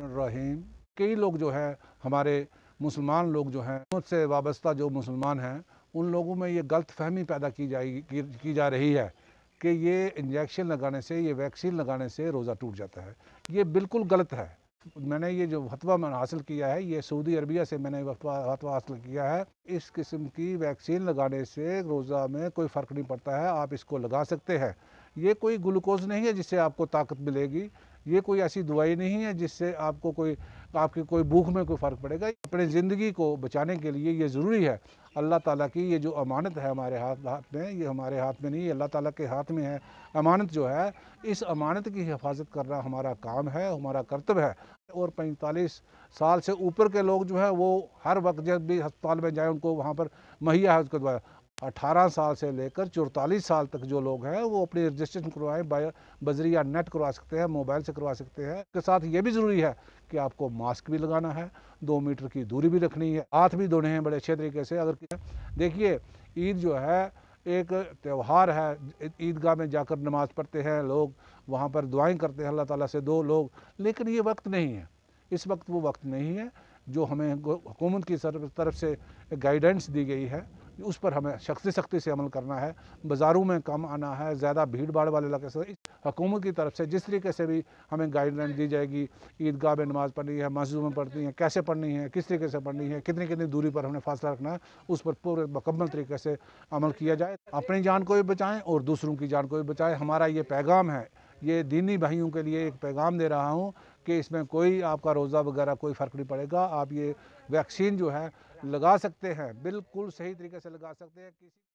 रहीम कई लोग जो है हमारे मुसलमान लोग जो हैं मुझसे वाबस्ता जो मुसलमान हैं उन लोगों में ये गलत फहमी पैदा की जाएगी की, जा रही है कि ये इंजेक्शन लगाने से ये वैक्सीन लगाने से रोज़ा टूट जाता है ये बिल्कुल गलत है मैंने ये जो फतवा मैंने हासिल किया है ये सऊदी अरबिया से मैंने फतवा हासिल किया है इस किस्म की वैक्सीन लगाने से रोज़ा में कोई फ़र्क नहीं पड़ता है आप इसको लगा सकते हैं ये कोई ग्लूकोज़ नहीं है जिससे आपको ताकत मिलेगी ये कोई ऐसी दवाई नहीं है जिससे आपको कोई आपकी कोई भूख में कोई फ़र्क पड़ेगा अपने ज़िंदगी को बचाने के लिए ये ज़रूरी है अल्लाह ताला की ये जो अमानत है हमारे हाथ हाथ में ये हमारे हाथ में नहीं अल्लाह ताला के हाथ में है अमानत जो है इस अमानत की हिफाजत करना हमारा काम है हमारा कर्तव्य है और पैंतालीस साल से ऊपर के लोग जो है वो हर वक्त जब भी अस्पताल में जाएँ उनको वहाँ पर मुहैया है उसके द्वारा 18 साल से लेकर चौतालीस साल तक जो लोग हैं वो अपनी रजिस्ट्रेशन करवाएं बाय बजरिया नेट करवा सकते हैं मोबाइल से करवा सकते हैं के साथ ये भी ज़रूरी है कि आपको मास्क भी लगाना है दो मीटर की दूरी भी रखनी है हाथ भी धोने हैं बड़े अच्छे तरीके से अगर देखिए ईद जो है एक त्यौहार है ईदगाह में जाकर नमाज़ पढ़ते हैं लोग वहाँ पर दुआएँ करते हैं अल्लाह ताली से दो लोग लेकिन ये वक्त नहीं है इस वक्त वो वक्त नहीं है जो हमें हुकूमत की तरफ से गाइडेंस दी गई है उस पर हमें सख्ती सख्ती से अमल करना है बाज़ारों में कम आना है ज़्यादा भीड़ भाड़ वाले इलाके से हकूमत की तरफ से जिस तरीके से भी हमें गाइडलाइन दी जाएगी ईदगाह में नमाज़ पढ़नी है मस्जिदों में पढ़नी है कैसे पढ़नी है किस तरीके से पढ़नी है कितनी कितनी दूरी पर हमें फासला रखना है उस पर पूरे मुकम्मल तरीके से अमल किया जाए अपनी जान को भी बचाएँ और दूसरों की जान को भी बचाएँ हमारा ये पैगाम है ये दीनी भाइयों के लिए एक पैगाम दे रहा हूँ कि इसमें कोई आपका रोज़ा वगैरह कोई फ़र्क नहीं पड़ेगा आप ये वैक्सीन जो है लगा सकते हैं बिल्कुल सही तरीके से लगा सकते हैं किसी